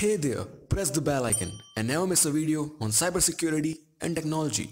hey there, press the bell icon and never miss a video on cybersecurity and technology.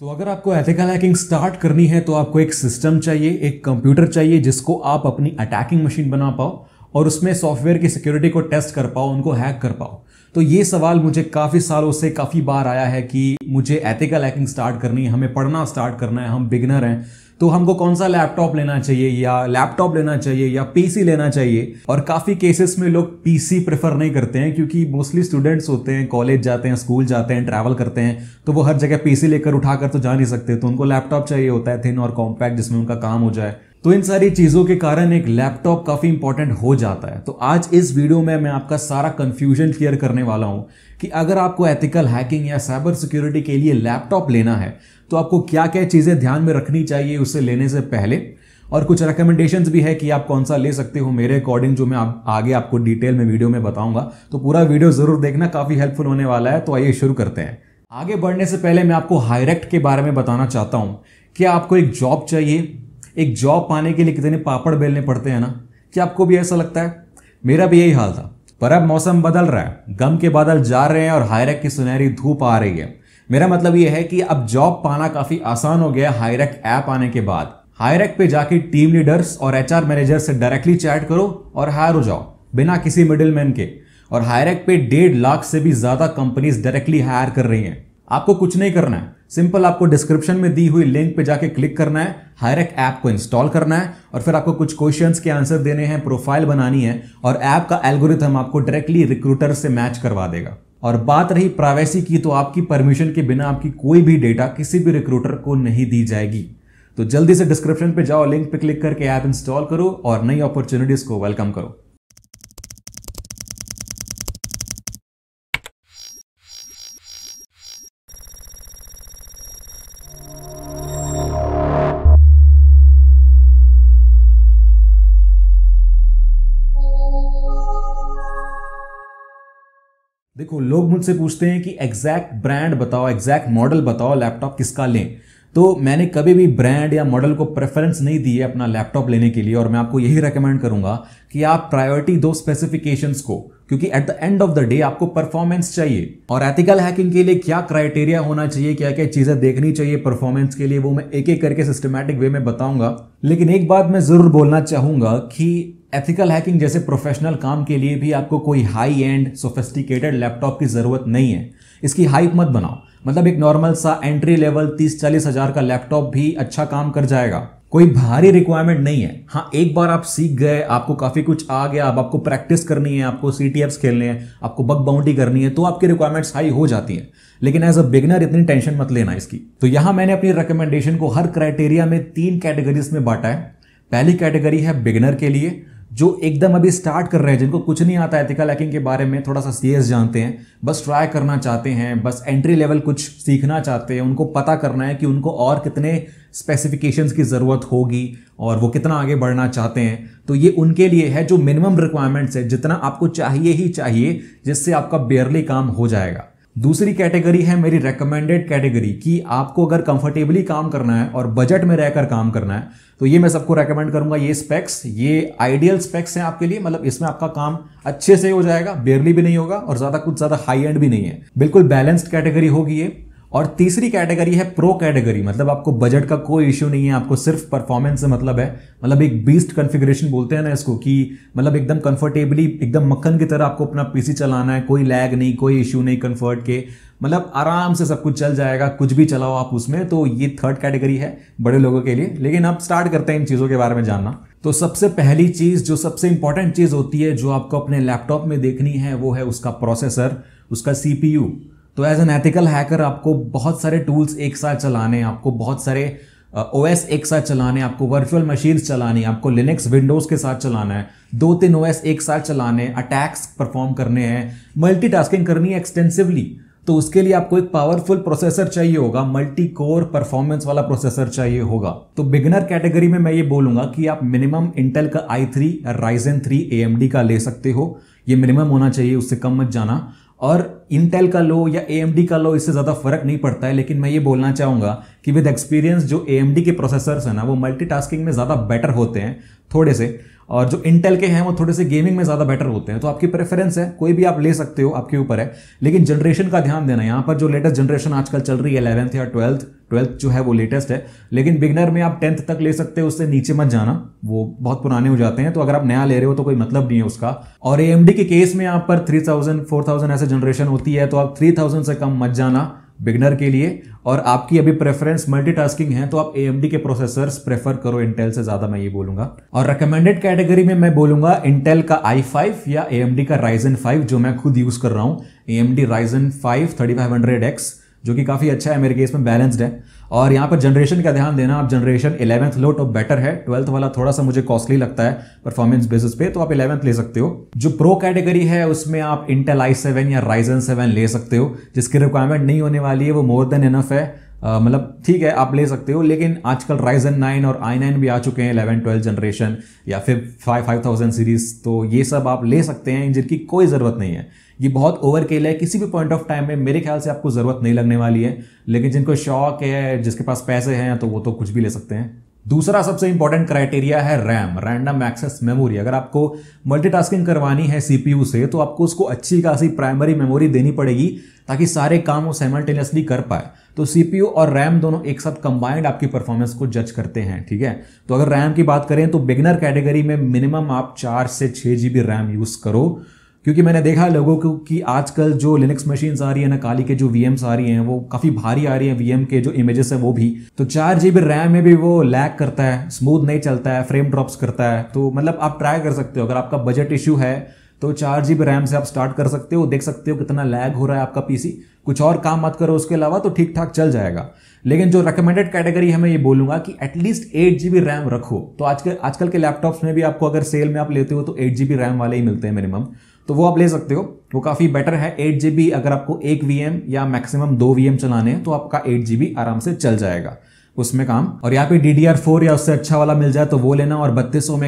तो अगर आपको ethical hacking start करनी है तो आपको एक सिस्टम चाहिए एक कंप्यूटर चाहिए जिसको आप अपनी अटैकिंग मशीन बना पाओ और उसमें सॉफ्टवेयर की सिक्योरिटी को टेस्ट कर पाओ उनको हैक कर पाओ तो ये सवाल मुझे काफ़ी सालों से काफ़ी बार आया है कि मुझे एथिकल हैकिंग स्टार्ट करनी है हमें पढ़ना स्टार्ट करना है हम बिगनर हैं तो हमको कौन सा लैपटॉप लेना चाहिए या लैपटॉप लेना चाहिए या पीसी लेना चाहिए और काफ़ी केसेस में लोग पीसी प्रेफर नहीं करते हैं क्योंकि मोस्टली स्टूडेंट्स होते हैं कॉलेज जाते हैं स्कूल जाते हैं ट्रैवल करते हैं तो वो हर जगह पीसी लेकर उठाकर तो जा नहीं सकते तो उनको लैपटॉप चाहिए होता है थिन और कॉम्पैक्ट जिसमें उनका काम हो जाए तो इन सारी चीज़ों के कारण एक लैपटॉप काफ़ी इंपॉर्टेंट हो जाता है तो आज इस वीडियो में मैं आपका सारा कंफ्यूजन क्लियर करने वाला हूं कि अगर आपको एथिकल हैकिंग या साइबर सिक्योरिटी के लिए लैपटॉप लेना है तो आपको क्या क्या चीज़ें ध्यान में रखनी चाहिए उसे लेने से पहले और कुछ रिकमेंडेशन भी है कि आप कौन सा ले सकते हो मेरे अकॉर्डिंग जो मैं आप आगे आपको डिटेल में वीडियो में बताऊंगा तो पूरा वीडियो ज़रूर देखना काफ़ी हेल्पफुल होने वाला है तो आइए शुरू करते हैं आगे बढ़ने से पहले मैं आपको हाईरेक्ट के बारे में बताना चाहता हूं क्या आपको एक जॉब चाहिए एक जॉब पाने के लिए कितने पापड़ बेलने पड़ते हैं ना क्या आपको भी ऐसा लगता है मेरा भी यही हाल था पर अब मौसम बदल रहा है गम के बादल जा रहे हैं और हायरक की सुनहरी धूप आ रही है मेरा मतलब ये है कि अब जॉब पाना काफ़ी आसान हो गया हायरक ऐप आने के बाद हायरक पे जाके टीम लीडर्स और एचआर मैनेजर से डायरेक्टली चैट करो और हायर हो जाओ बिना किसी मिडिलमैन के और हायरक पे डेढ़ लाख से भी ज़्यादा कंपनीज डायरेक्टली हायर कर रही हैं आपको कुछ नहीं करना है सिंपल आपको डिस्क्रिप्शन में दी हुई लिंक पे जाके क्लिक करना है हायरक ऐप को इंस्टॉल करना है और फिर आपको कुछ क्वेश्चन के आंसर देने हैं प्रोफाइल बनानी है और ऐप का एल्गोरिथम आपको डायरेक्टली रिक्रूटर से मैच करवा देगा और बात रही प्राइवेसी की तो आपकी परमिशन के बिना आपकी कोई भी डेटा किसी भी रिक्रूटर को नहीं दी जाएगी तो जल्दी से डिस्क्रिप्शन पे जाओ लिंक पे क्लिक करके ऐप इंस्टॉल करो और नई अपॉर्चुनिटीज को वेलकम करो को लोग मुझसे पूछते हैं कि एग्जैक्ट ब्रांड बताओ एग्जैक्ट मॉडल बताओ लैपटॉप किसका लें तो मैंने कभी भी ब्रांड या मॉडल को प्रेफरेंस नहीं दी है अपना लैपटॉप लेने के लिए और मैं आपको यही रेकमेंड करूंगा कि आप प्रायोरिटी दो स्पेसिफिकेशंस को क्योंकि at the end of the day आपको परफॉर्मेंस चाहिए और एथिकल हैकिंग के लिए क्या क्राइटेरिया होना चाहिए क्या क्या चीज़ें देखनी चाहिए परफॉर्मेंस के लिए वो मैं एक एक करके सिस्टमैटिक वे में बताऊंगा लेकिन एक बात मैं ज़रूर बोलना चाहूंगा कि एथिकल हैकिंग जैसे प्रोफेशनल काम के लिए भी आपको कोई हाई एंड सोफेस्टिकेटेड लैपटॉप की ज़रूरत नहीं है इसकी हाइप मत बनाओ मतलब एक नॉर्मल सा एंट्री लेवल तीस चालीस हज़ार का लैपटॉप भी अच्छा काम कर जाएगा कोई भारी रिक्वायरमेंट नहीं है हाँ एक बार आप सीख गए आपको काफ़ी कुछ आ गया अब आपको प्रैक्टिस करनी है आपको सी टी एफ्स खेलने हैं आपको बग बाउंड्री करनी है तो आपकी रिक्वायरमेंट्स हाई हो जाती हैं लेकिन एज अ बिगनर इतनी टेंशन मत लेना इसकी तो यहां मैंने अपनी रिकमेंडेशन को हर क्राइटेरिया में तीन कैटेगरीज में बांटा है पहली कैटेगरी है बिगनर के लिए जो एकदम अभी स्टार्ट कर रहे हैं जिनको कुछ नहीं आता एथिकल हैकिंग के बारे में थोड़ा सा सीरियस जानते हैं बस ट्राई करना चाहते हैं बस एंट्री लेवल कुछ सीखना चाहते हैं उनको पता करना है कि उनको और कितने स्पेसिफिकेशंस की ज़रूरत होगी और वो कितना आगे बढ़ना चाहते हैं तो ये उनके लिए है जो मिनिमम रिक्वायरमेंट्स है जितना आपको चाहिए ही चाहिए जिससे आपका बेयरली काम हो जाएगा दूसरी कैटेगरी है मेरी रेकमेंडेड कैटेगरी कि आपको अगर कंफर्टेबली काम करना है और बजट में रहकर काम करना है तो ये मैं सबको रेकमेंड करूंगा ये स्पेक्स ये आइडियल स्पेक्स हैं आपके लिए मतलब इसमें आपका काम अच्छे से हो जाएगा बेरली भी नहीं होगा और ज़्यादा कुछ ज़्यादा हाई एंड भी नहीं है बिल्कुल बैलेंस्ड कैटेगरी होगी ये और तीसरी कैटेगरी है प्रो कैटेगरी मतलब आपको बजट का कोई इश्यू नहीं है आपको सिर्फ परफॉर्मेंस से मतलब है मतलब एक बीस्ट कॉन्फ़िगरेशन बोलते हैं ना इसको कि मतलब एकदम कंफर्टेबली एकदम मक्खन की तरह आपको अपना पीसी चलाना है कोई लैग नहीं कोई इश्यू नहीं कंफर्ट के मतलब आराम से सब कुछ चल जाएगा कुछ भी चलाओ आप उसमें तो ये थर्ड कैटेगरी है बड़े लोगों के लिए लेकिन अब स्टार्ट करते हैं इन चीज़ों के बारे में जानना तो सबसे पहली चीज़ जो सबसे इंपॉर्टेंट चीज़ होती है जो आपको अपने लैपटॉप में देखनी है वो है उसका प्रोसेसर उसका सीपीयू तो एज एन एथिकल हैकर आपको बहुत सारे टूल्स एक साथ चलाने आपको बहुत सारे ओ एस एक साथ चलाने आपको वर्चुअल मशीन्स चलानी आपको लिनक्स विंडोज़ के साथ चलाना है दो तीन ओ एस एक साथ चलाने अटैक्स परफॉर्म करने हैं मल्टीटास्किंग करनी है एक्सटेंसिवली तो उसके लिए आपको एक पावरफुल प्रोसेसर चाहिए होगा मल्टी कोर परफॉर्मेंस वाला प्रोसेसर चाहिए होगा तो बिगनर कैटेगरी में मैं ये बोलूंगा कि आप मिनिमम इंटेल का I three Ryzen three A का ले सकते हो ये मिनिमम होना चाहिए उससे कम मत जाना और इंटेल का लो या ए का लो इससे ज़्यादा फर्क नहीं पड़ता है लेकिन मैं ये बोलना चाहूँगा कि विद एक्सपीरियंस जो ए के प्रोसेसर हैं ना वो मल्टीटास्किंग में ज़्यादा बेटर होते हैं थोड़े से और जो इंटेल के हैं वो थोड़े से गेमिंग में ज़्यादा बेटर होते हैं तो आपकी प्रेफरेंस है कोई भी आप ले सकते हो आपके ऊपर है लेकिन जनरेशन का ध्यान देना यहाँ पर जो लेटेस्ट जनरेशन आजकल चल रही है इलेवंथ या ट्वेल्थ ट्वेल्थ जो है वो लेटेस्ट है लेकिन बिगनर में आप टेंथ तक ले सकते हो उससे नीचे मत जाना वो बहुत पुराने हो जाते हैं तो अगर आप नया ले रहे हो तो कोई मतलब नहीं है उसका और ए के केस में यहाँ पर थ्री थाउजेंड फोर थाउजेंड ऐसे जनरेशन होती है तो आप थ्री थाउजेंड से कम मत जाना बिगनर के लिए और आपकी अभी प्रेफरेंस मल्टीटास्किंग है तो आप ए के प्रोसेसर्स प्रेफर करो इंटेल से ज़्यादा मैं ये बोलूंगा और रिकमेंडेड कैटेगरी में मैं बोलूंगा इंटेल का आई फाइव या ए का राइजन फाइव जो मैं खुद यूज़ कर रहा हूँ A M D Ryzen five thirty five hundred X जो कि काफ़ी अच्छा है मेरे केस में बैलेंस्ड है और यहाँ पर जनरेशन का ध्यान देना आप जनरेशन इलेवंथ लो तो बेटर है ट्वेल्थ वाला थोड़ा सा मुझे कॉस्टली लगता है परफॉर्मेंस बेसिस पे तो आप इलेवंथ ले सकते हो जो प्रो कैटेगरी है उसमें आप इंटेल आई सेवन या राइजन सेवन ले सकते हो जिसकी रिक्वायरमेंट नहीं होने वाली है वो मोर देन इनफ है मतलब ठीक है आप ले सकते हो लेकिन आजकल राइजन नाइन और आई नाइन भी आ चुके हैं इलेवन ट्वेल्व जनरेशन या फिर फाइव फाइव थाउजेंड सीरीज तो ये सब आप ले सकते हैं जिनकी कोई ज़रूरत नहीं है ये बहुत ओवर केल है किसी भी पॉइंट ऑफ टाइम में मेरे ख्याल से आपको ज़रूरत नहीं लगने वाली है लेकिन जिनको शौक है जिसके पास पैसे हैं तो वो तो कुछ भी ले सकते हैं दूसरा सबसे इंपॉर्टेंट क्राइटेरिया है रैम रैंडम एक्सेस मेमोरी अगर आपको मल्टीटास्किंग करवानी है सीपीयू से तो आपको उसको अच्छी खासी प्राइमरी मेमोरी देनी पड़ेगी ताकि सारे काम वो साइमल्टेनियसली कर पाए तो सीपीयू और रैम दोनों एक साथ कंबाइंड आपकी परफॉर्मेंस को जज करते हैं ठीक है तो अगर रैम की बात करें तो बिगनर कैटेगरी में मिनिमम आप चार से छः जी रैम यूज़ करो क्योंकि मैंने देखा लोगों को कि आजकल जो लिनक्स मशीन्स आ रही है ना काली के जो वी आ रही हैं वो काफ़ी भारी आ रही है वीएम के जो इमेजेस हैं वो भी तो चार जी रैम में भी वो लैग करता है स्मूथ नहीं चलता है फ्रेम ड्रॉप्स करता है तो मतलब आप ट्राई कर सकते हो अगर आपका बजट इशू है तो चार जी रैम से आप स्टार्ट कर सकते हो देख सकते हो कितना लैग हो रहा है आपका पीसी कुछ और काम मत करो उसके अलावा तो ठीक ठाक चल जाएगा लेकिन जो रिकमेंडेड कैटेगरी है मैं ये बोलूंगा कि एटलीस्ट एट जीबी रैम रखो तो आज के आजकल के लैपटॉप्स में भी आपको अगर सेल में आप लेते हो तो एट जीबी रैम वाले ही मिलते हैं मिनिमम तो वो आप ले सकते हो वो काफ़ी बेटर है एट जी अगर आपको एक वी या मैक्सिमम दो वी चलाने हैं तो आपका एट जी आराम से चल जाएगा उसमें काम और यहाँ पे डी डी आर फोर या उससे अच्छा वाला मिल जाए तो वो लेना और बत्तीस सौ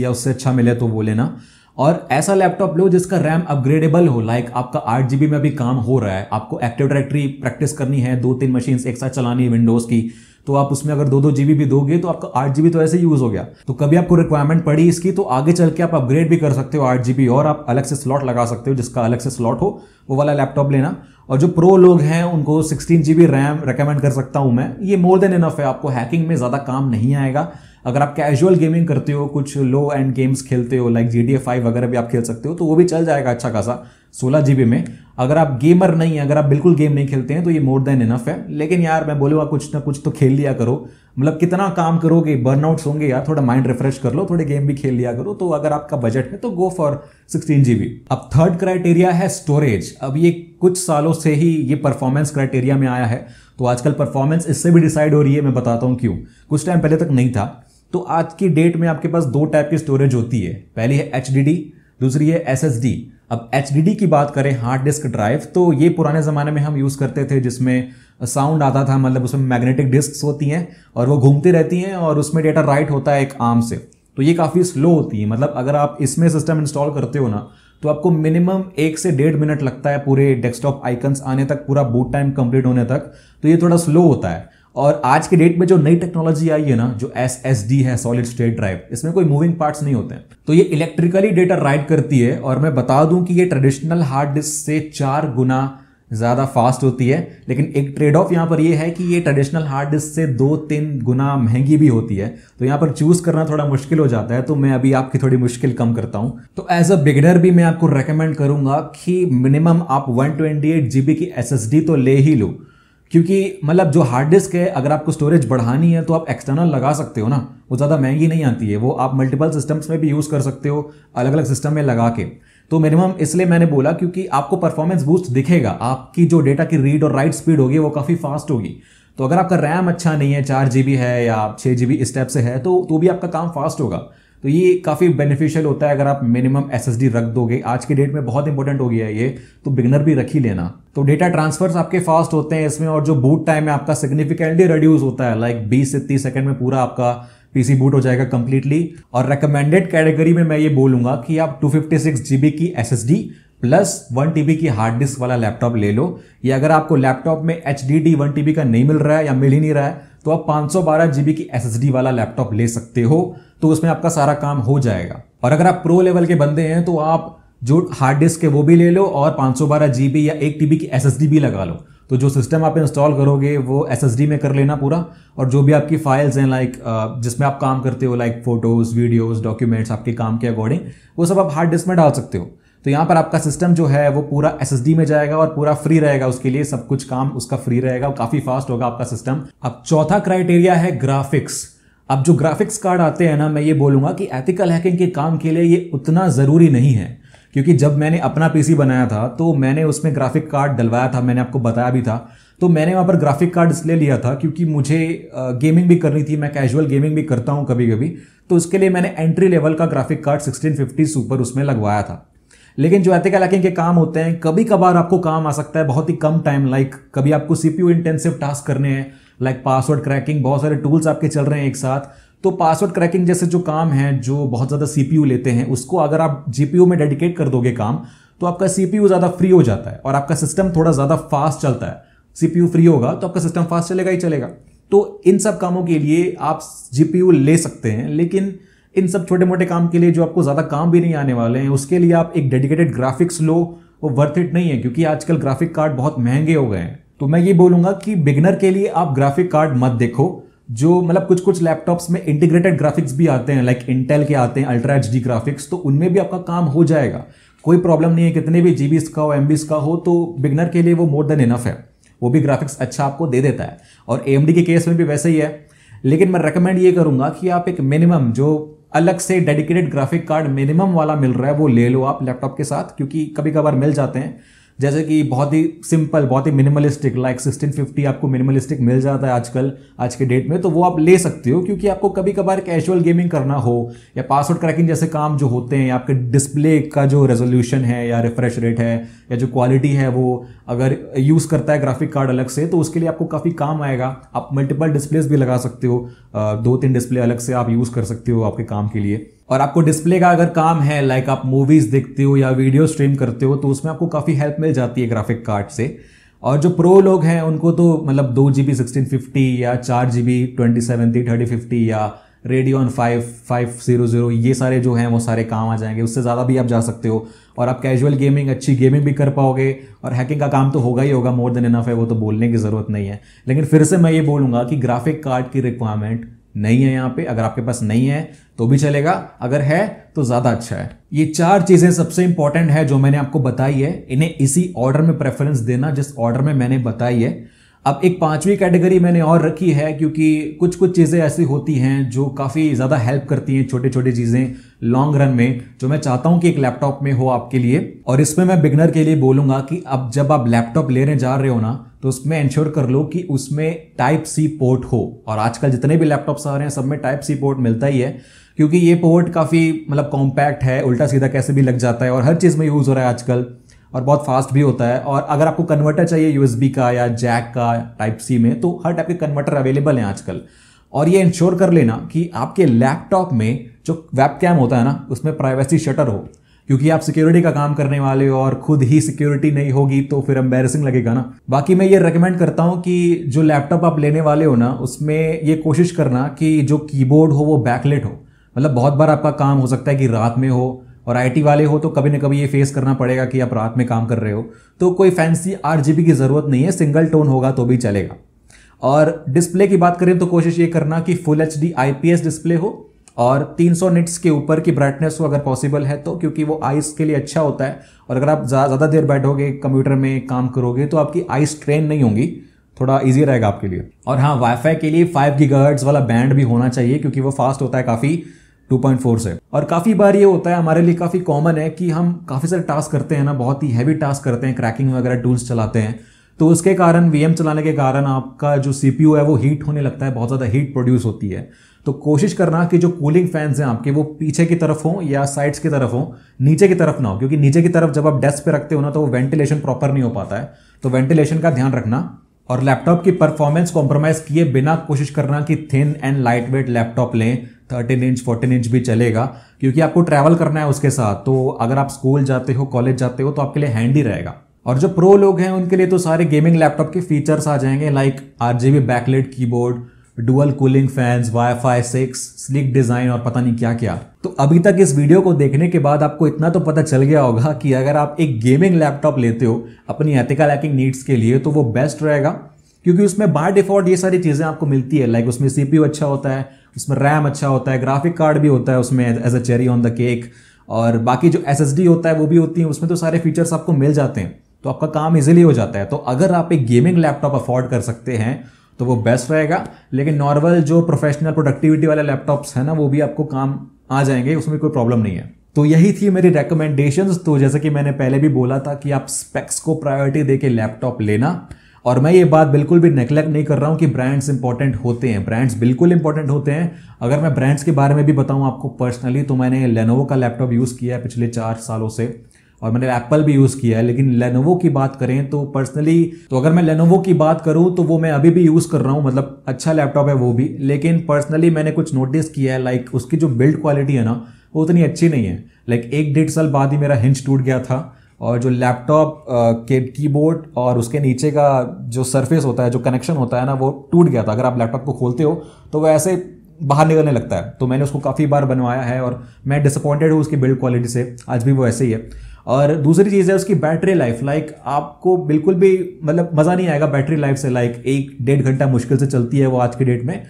या उससे अच्छा मिले तो वो लेना और ऐसा लैपटॉप लो जिसका रैम अपग्रेडेबल हो लाइक आपका आठ जी में भी काम हो रहा है आपको एक्टिव डायरेक्टरी प्रैक्टिस करनी है दो तीन मशीन एक साथ चलानी है विंडोज़ की तो आप उसमें अगर दो दो जीबी भी दोगे तो आपका आठ जीबी तो ऐसे यूज हो गया तो कभी आपको रिक्वायरमेंट पड़ी इसकी तो आगे चल के आप अपग्रेड भी कर सकते हो आठ जीबी और आप अलग से स्लॉट लगा सकते हो जिसका अलग से स्लॉट हो वो वाला लैपटॉप लेना और जो प्रो लोग हैं उनको सिक्सटीन जी रैम रिकमेंड कर सकता हूँ मैं ये मोर देन इनफ है आपको हैकिंग में ज़्यादा काम नहीं आएगा अगर आप कैजुअल गेमिंग करते हो कुछ लो एंड गेम्स खेलते हो लाइक जी डी फाइव वगैरह भी आप खेल सकते हो तो वो भी चल जाएगा अच्छा खासा सोलह जी में अगर आप गेमर नहीं हैं अगर आप बिल्कुल गेम नहीं खेलते हैं तो ये मोर देन इनफ है लेकिन यार मैं बोलूँगा कुछ ना कुछ तो खेल लिया करो मतलब कितना काम करोगे बर्नआउट्स होंगे यार थोड़ा माइंड रिफ्रेश कर लो थोड़े गेम भी खेल लिया करो तो अगर आपका बजट है तो गो फॉर सिक्सटीन जी अब थर्ड क्राइटेरिया है स्टोरेज अब ये कुछ सालों से ही ये परफॉर्मेंस क्राइटेरिया में आया है तो आजकल परफॉर्मेंस इससे भी डिसाइड हो रही है मैं बताता हूँ क्यों कुछ टाइम पहले तक नहीं था तो आज की डेट में आपके पास दो टाइप की स्टोरेज होती है पहली है एच दूसरी है एस अब एच की बात करें हार्ड डिस्क ड्राइव तो ये पुराने ज़माने में हम यूज़ करते थे जिसमें साउंड आता था मतलब उसमें मैग्नेटिक डिस्क होती हैं और वो घूमती रहती हैं और उसमें डेटा राइट होता है एक आर्म से तो ये काफ़ी स्लो होती है मतलब अगर आप इसमें सिस्टम इंस्टॉल करते हो ना तो आपको मिनिमम एक से डेढ़ मिनट लगता है पूरे डेस्कटॉप आइकन्स आने तक पूरा बूट टाइम कंप्लीट होने तक तो ये थोड़ा स्लो होता है और आज के डेट में जो नई टेक्नोलॉजी आई है ना जो एस एस डी है सॉलिड स्टेट ड्राइव इसमें कोई मूविंग पार्ट्स नहीं होते हैं तो ये इलेक्ट्रिकली डेटा राइड करती है और मैं बता दूं कि ये ट्रेडिशनल हार्ड डिस्क से चार गुना ज़्यादा फास्ट होती है लेकिन एक ट्रेड ऑफ यहाँ पर ये है कि ये ट्रेडिशनल हार्ड डिस्क से दो तीन गुना महंगी भी होती है तो यहाँ पर चूज़ करना थोड़ा मुश्किल हो जाता है तो मैं अभी आपकी थोड़ी मुश्किल कम करता हूँ तो एज अ बिगनर भी मैं आपको रेकमेंड करूँगा कि मिनिमम आप one twenty eight G B की एस एस डी तो ले ही लो क्योंकि मतलब जो हार्ड डिस्क है अगर आपको स्टोरेज बढ़ानी है तो आप एक्सटर्नल लगा सकते हो ना वो ज़्यादा महंगी नहीं आती है वो आप मल्टीपल सिस्टम्स में भी यूज़ कर सकते हो अलग अलग सिस्टम में लगा के तो मिनिमम इसलिए मैंने बोला क्योंकि आपको परफॉर्मेंस बूस्ट दिखेगा आपकी जो डेटा की रीड और राइट स्पीड होगी वो काफ़ी फास्ट होगी तो अगर आपका रैम अच्छा नहीं है चार जी है या छः जी इस टाइप से है तो, तो भी आपका काम फास्ट होगा तो ये काफ़ी बेनिफिशियल होता है अगर आप मिनिमम एस रख दोगे आज के डेट में बहुत इंपॉर्टेंट हो गया है ये तो बिगनर भी रख ही लेना तो डेटा ट्रांसफर्स आपके फास्ट होते हैं इसमें और जो बूट टाइम है आपका सिग्निफिकेंटली रिड्यूस होता है लाइक बीस 20 से 30 सेकंड में पूरा आपका पीसी बूट हो जाएगा कंप्लीटली और रेकमेंडेड कैटेगरी में मैं ये बोलूंगा कि आप टू फिफ्टी की एस प्लस वन टी की हार्ड डिस्क वाला लैपटॉप ले लो या अगर आपको लैपटॉप में H D D one TB का नहीं मिल रहा है या मिल ही नहीं रहा है तो आप पाँच सौ बारह की एस वाला लैपटॉप ले सकते हो तो उसमें आपका सारा काम हो जाएगा और अगर आप प्रो लेवल के बंदे हैं तो आप जो हार्ड डिस्क है वो भी ले लो और 512 जीबी या एक टीबी की डी भी लगा लो तो जो सिस्टम आप इंस्टॉल करोगे वो डी में कर लेना पूरा और जो भी आपकी फाइल्स हैं लाइक जिसमें आप काम करते हो लाइक फोटोज़ वीडियोज़ डॉक्यूमेंट्स आपके काम के अकॉर्डिंग वो सब आप हार्ड डिस्क में डाल सकते हो तो यहाँ पर आपका सिस्टम जो है वो पूरा एस में जाएगा और पूरा फ्री रहेगा उसके लिए सब कुछ काम उसका फ्री रहेगा काफ़ी फास्ट होगा आपका सिस्टम अब चौथा क्राइटेरिया है ग्राफिक्स अब जो ग्राफिक्स कार्ड आते हैं ना मैं ये बोलूँगा कि एथिकल हैकिंग के काम के लिए ये उतना ज़रूरी नहीं है क्योंकि जब मैंने अपना पीसी बनाया था तो मैंने उसमें ग्राफिक कार्ड डलवाया था मैंने आपको बताया भी था तो मैंने वहाँ पर ग्राफिक कार्ड इसलिए लिया था क्योंकि मुझे गेमिंग भी करनी थी मैं कैजुअल गेमिंग भी करता हूँ कभी कभी तो उसके लिए मैंने एंट्री लेवल का ग्राफिक कार्ड 1650 सुपर उसमें लगवाया था लेकिन जो एथिकल हैकिंग के काम होते हैं कभी कभार आपको काम आ सकता है बहुत ही कम टाइम लाइक कभी आपको सीपीयू इंटेंसिव टास्क करने हैं लाइक पासवर्ड क्रैकिंग बहुत सारे टूल्स आपके चल रहे हैं एक साथ तो पासवर्ड क्रैकिंग जैसे जो काम है जो बहुत ज़्यादा सी लेते हैं उसको अगर आप जी में डेडिकेट कर दोगे काम तो आपका सी ज़्यादा फ्री हो जाता है और आपका सिस्टम थोड़ा ज़्यादा फास्ट चलता है सी फ्री होगा तो आपका सिस्टम फास्ट चलेगा ही चलेगा तो इन सब कामों के लिए आप जी ले सकते हैं लेकिन इन सब छोटे मोटे काम के लिए जो आपको ज़्यादा काम भी नहीं आने वाले हैं उसके लिए आप एक डेडिकेटेड ग्राफिक्स लो वो वर्थ इट नहीं है क्योंकि आजकल ग्राफिक कार्ड बहुत महंगे हो गए हैं तो मैं ये बोलूंगा कि बिगनर के लिए आप ग्राफिक कार्ड मत देखो जो मतलब कुछ कुछ लैपटॉप्स में इंटीग्रेटेड ग्राफिक्स भी आते हैं लाइक इंटेल के आते हैं अल्ट्रा एच डी ग्राफिक्स तो उनमें भी आपका काम हो जाएगा कोई प्रॉब्लम नहीं है कितने भी जीबीस का हो एमबीस का हो तो बिगनर के लिए वो मोर देन इनफ है वो भी ग्राफिक्स अच्छा आपको दे देता है और ए के केस में भी वैसे ही है लेकिन मैं रिकमेंड ये करूँगा कि आप एक मिनिमम जो अलग से डेडिकेटेड ग्राफिक कार्ड मिनिमम वाला मिल रहा है वो ले लो आप लैपटॉप के साथ क्योंकि कभी कभार मिल जाते हैं जैसे कि बहुत ही सिंपल बहुत ही मिनिमलिस्टिक लाइक सिक्सटीन फिफ्टी आपको मिनिमलिस्टिक मिल जाता है आजकल आज के डेट में तो वो आप ले सकते हो क्योंकि आपको कभी कभार कैजुअल गेमिंग करना हो या पासवर्ड क्रैकिंग जैसे काम जो होते हैं आपके डिस्प्ले का जो रेजोल्यूशन है या रिफ्रेश रेट है या जो क्वालिटी है वो अगर यूज़ करता है ग्राफिक कार्ड अलग से तो उसके लिए आपको काफ़ी काम आएगा आप मल्टीपल डिस्प्लेस भी लगा सकते हो दो तीन डिस्प्ले अलग से आप यूज़ कर सकते हो आपके काम के लिए और आपको डिस्प्ले का अगर काम है लाइक आप मूवीज़ देखते हो या वीडियो स्ट्रीम करते हो तो उसमें आपको काफ़ी हेल्प मिल जाती है ग्राफिक कार्ड से और जो प्रो लोग हैं उनको तो मतलब दो जी बी सिक्सटीन फिफ्टी या चार G B twenty seventy thirty fifty या Radeon five five zero zero ये सारे जो हैं वो सारे काम आ जाएंगे उससे ज़्यादा भी आप जा सकते हो और आप कैजुअल गेमिंग अच्छी गेमिंग भी कर पाओगे और हैकिंग का काम तो होगा ही होगा मोर देन इनफ है वो तो बोलने की ज़रूरत नहीं है लेकिन फिर से मैं ये बोलूँगा कि ग्राफिक कार्ड की रिक्वायरमेंट नहीं है यहाँ पे अगर आपके पास नहीं है तो भी चलेगा अगर है तो ज़्यादा अच्छा है ये चार चीज़ें सबसे इंपॉर्टेंट है जो मैंने आपको बताई है इन्हें इसी ऑर्डर में प्रेफरेंस देना जिस ऑर्डर में मैंने बताई है अब एक पांचवी कैटेगरी मैंने और रखी है क्योंकि कुछ कुछ चीज़ें ऐसी होती हैं जो काफ़ी ज़्यादा हेल्प करती हैं छोटे छोटे चीज़ें लॉन्ग रन में जो मैं चाहता हूं कि एक लैपटॉप में हो आपके लिए और इसमें मैं बिगनर के लिए बोलूंगा कि अब जब आप लैपटॉप लेने जा रहे हो ना तो उसमें इंश्योर कर लो कि उसमें टाइप सी पोर्ट हो और आजकल जितने भी लैपटॉप्स आ रहे हैं सब में टाइप सी पोर्ट मिलता ही है क्योंकि ये पोर्ट काफ़ी मतलब कॉम्पैक्ट है उल्टा सीधा कैसे भी लग जाता है और हर चीज़ में यूज़ हो रहा है आजकल और बहुत फास्ट भी होता है और अगर आपको कन्वर्टर चाहिए यूएसबी का या जैक का टाइप सी में तो हर टाइप के कन्वर्टर अवेलेबल हैं आजकल और ये इंश्योर कर लेना कि आपके लैपटॉप में जो वेब कैम होता है ना उसमें प्राइवेसी शटर हो क्योंकि आप सिक्योरिटी का काम करने वाले हो और खुद ही सिक्योरिटी नहीं होगी तो फिर एम्बेरसिंग लगेगा ना बाकी मैं ये रेकमेंड करता हूँ कि जो लैपटॉप आप लेने वाले हो ना उसमें ये कोशिश करना कि जो कीबोर्ड हो वो बैकलेट हो मतलब बहुत बार आपका काम हो सकता है कि रात में हो और आईटी वाले हो तो कभी ना कभी ये फेस करना पड़ेगा कि आप रात में काम कर रहे हो तो कोई फैंसी आठ की ज़रूरत नहीं है सिंगल टोन होगा तो भी चलेगा और डिस्प्ले की बात करें तो कोशिश ये करना कि फुल एच डी डिस्प्ले हो और 300 निट्स के ऊपर की ब्राइटनेस हो अगर पॉसिबल है तो क्योंकि वो आइस के लिए अच्छा होता है और अगर आप ज़्यादा देर बैठोगे कंप्यूटर में काम करोगे तो आपकी आइस ट्रेन नहीं होंगी थोड़ा ईजी रहेगा आपके लिए और हाँ वाईफाई के लिए फाइव गीगाहर्ट्ज़ वाला बैंड भी होना चाहिए क्योंकि वो फास्ट होता है काफ़ी 2.4 से और काफ़ी बार ये होता है हमारे लिए काफ़ी कॉमन है कि हम काफ़ी सारे टास्क करते हैं ना बहुत ही हैवी टास्क करते हैं क्रैकिंग वगैरह टूल्स चलाते हैं तो उसके कारण वी चलाने के कारण आपका जो सी है वो हीट होने लगता है बहुत ज़्यादा हीट प्रोड्यूस होती है तो कोशिश करना कि जो कूलिंग फैंस हैं आपके वो पीछे की तरफ हों या साइड्स की तरफ हों नीचे की तरफ ना हो क्योंकि नीचे की तरफ जब आप डेस्क पे रखते हो ना तो वो वेंटिलेशन प्रॉपर नहीं हो पाता है तो वेंटिलेशन का ध्यान रखना और लैपटॉप की परफॉर्मेंस कॉम्प्रोमाइज़ किए बिना कोशिश करना कि thin and light weight laptop लें थर्टीन इंच फोर्टीन इंच भी चलेगा क्योंकि आपको ट्रैवल करना है उसके साथ तो अगर आप स्कूल जाते हो कॉलेज जाते हो तो आपके लिए हैंडी रहेगा और जो प्रो लोग हैं उनके लिए तो सारे गेमिंग लैपटॉप के फीचर्स आ जाएंगे like R G B backlit keyboard dual cooling fans wifi six sleek design और पता नहीं क्या क्या तो अभी तक इस वीडियो को देखने के बाद आपको इतना तो पता चल गया होगा कि अगर आप एक गेमिंग लैपटॉप लेते हो अपनी एथिकल लैकिंग नीड्स के लिए तो वो बेस्ट रहेगा क्योंकि उसमें बाय डिफॉल्ट ये सारी चीज़ें आपको मिलती है लाइक उसमें सीपीयू अच्छा होता है उसमें रैम अच्छा होता है ग्राफिक कार्ड भी होता है उसमें as a cherry on the cake और बाकी जो एस होता है वो भी होती है उसमें तो सारे फीचर्स आपको मिल जाते हैं तो आपका काम इजिली हो जाता है तो अगर आप एक गेमिंग लैपटॉप अफोर्ड कर सकते हैं तो वो बेस्ट रहेगा लेकिन नॉर्मल जो प्रोफेशनल प्रोडक्टिविटी वाले लैपटॉप्स हैं ना वो भी आपको काम आ जाएंगे उसमें कोई प्रॉब्लम नहीं है तो यही थी मेरी रिकमेंडेशंस तो जैसे कि मैंने पहले भी बोला था कि आप स्पेक्स को प्रायोरिटी दे के लैपटॉप लेना और मैं ये बात बिल्कुल भी नेगलेक्ट नहीं कर रहा हूँ कि ब्रांड्स इंपॉर्टेंट होते हैं ब्रांड्स बिल्कुल इंपॉर्टेंट होते हैं अगर मैं ब्रांड्स के बारे में भी बताऊँ आपको पर्सनली तो मैंने लेनोवो का लैपटॉप यूज़ किया है पिछले चार सालों से और मैंने एप्पल भी यूज़ किया है लेकिन लेनोवो की बात करें तो पर्सनली तो अगर मैं लेनोवो की बात करूँ तो वो मैं अभी भी यूज़ कर रहा हूँ मतलब अच्छा लैपटॉप है वो भी लेकिन पर्सनली मैंने कुछ नोटिस किया है लाइक उसकी जो बिल्ड क्वालिटी है ना वो उतनी अच्छी नहीं है लाइक एक डेढ़ साल बाद ही मेरा हिंच टूट गया था और जो लैपटॉप के कीबोर्ड और उसके नीचे का जो सरफेस होता है जो कनेक्शन होता है ना वो टूट गया था अगर आप लैपटॉप को खोलते हो तो वो ऐसे बाहर निकलने लगता है तो मैंने उसको काफ़ी बार बनवाया है और मैं डिसअपॉइंटेड हूँ उसकी बिल्ड क्वालिटी से आज भी वो ऐसे ही है और दूसरी चीज़ है उसकी बैटरी लाइफ लाइक आपको बिल्कुल भी मतलब मज़ा नहीं आएगा बैटरी लाइफ से लाइक एक डेढ़ घंटा मुश्किल से चलती है वो आज के डेट में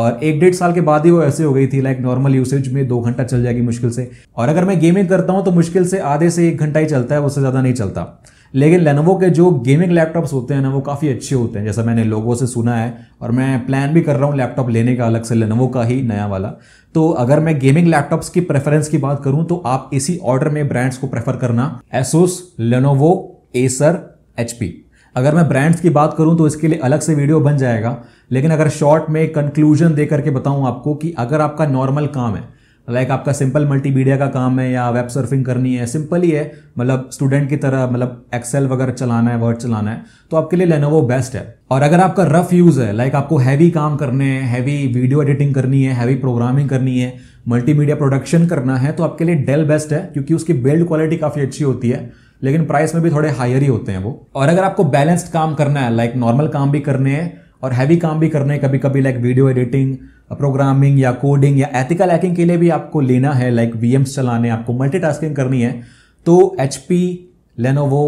और एक डेढ़ साल के बाद ही वो ऐसे हो गई थी लाइक नॉर्मल यूसेज में दो घंटा चल जाएगी मुश्किल से और अगर मैं गेमिंग करता हूँ तो मुश्किल से आधे से एक घंटा ही चलता है उससे ज़्यादा नहीं चलता लेकिन लेनोवो के जो गेमिंग लैपटॉप्स होते हैं ना वो काफ़ी अच्छे होते हैं जैसा मैंने लोगों से सुना है और मैं प्लान भी कर रहा हूँ लैपटॉप लेने का अलग से लेनोवो का ही नया वाला तो अगर मैं गेमिंग लैपटॉप्स की प्रेफरेंस की बात करूं तो आप इसी ऑर्डर में ब्रांड्स को प्रेफर करना एसोस लेनोवो एसर एचपी अगर मैं ब्रांड्स की बात करूं तो इसके लिए अलग से वीडियो बन जाएगा लेकिन अगर शॉर्ट में कंक्लूजन दे करके बताऊं आपको कि अगर आपका नॉर्मल काम है लाइक like आपका सिंपल मल्टीमीडिया का काम है या वेब सर्फिंग करनी है सिंपल ही है मतलब स्टूडेंट की तरह मतलब एक्सेल वगैरह चलाना है वर्ड चलाना है तो आपके लिए लेनोवो बेस्ट है और अगर आपका रफ यूज़ है लाइक like आपको हैवी काम करने हैं हैवी वीडियो एडिटिंग करनी है हैवी प्रोग्रामिंग करनी है मल्टीमीडिया प्रोडक्शन करना है तो आपके लिए डेल बेस्ट है क्योंकि उसकी बिल्ड क्वालिटी काफ़ी अच्छी होती है लेकिन प्राइस में भी थोड़े हायर ही होते हैं वो और अगर आपको बैलेंस्ड काम करना है लाइक like नॉर्मल काम भी करने हैं और हैवी काम भी करने कभी कभी लाइक वीडियो एडिटिंग प्रोग्रामिंग या कोडिंग या एथिकल हैकिंग के लिए भी आपको लेना है लाइक वी चलाने आपको मल्टीटास्किंग करनी है तो एच पी लेनोवो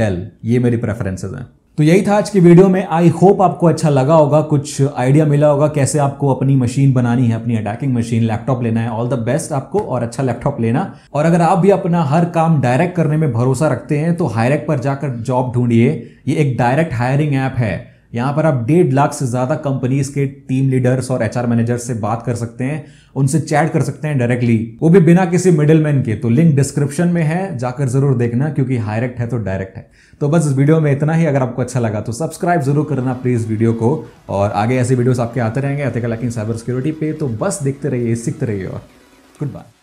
डेल ये मेरी प्रेफरेंसेज हैं तो यही था आज की वीडियो में आई होप आपको अच्छा लगा होगा कुछ आइडिया मिला होगा कैसे आपको अपनी मशीन बनानी है अपनी अटैकिंग मशीन लैपटॉप लेना है ऑल द बेस्ट आपको और अच्छा लैपटॉप लेना और अगर आप भी अपना हर काम डायरेक्ट करने में भरोसा रखते हैं तो हायरेक पर जाकर जॉब ढूंढिए ये एक डायरेक्ट हायरिंग ऐप है यहां पर आप डेढ़ लाख से ज़्यादा कंपनीज के टीम लीडर्स और एचआर मैनेजर्स से बात कर सकते हैं उनसे चैट कर सकते हैं डायरेक्टली वो भी बिना किसी मिडिलमैन के तो लिंक डिस्क्रिप्शन में है जाकर जरूर देखना क्योंकि हायरेक्ट है तो डायरेक्ट है तो बस इस वीडियो में इतना ही अगर आपको अच्छा लगा तो सब्सक्राइब जरूर करना प्लीज़ वीडियो को और आगे ऐसे वीडियोस आपके आते रहेंगे अतिकला की साइबर सिक्योरिटी पे तो बस देखते रहिए सीखते रहिए और गुड बाय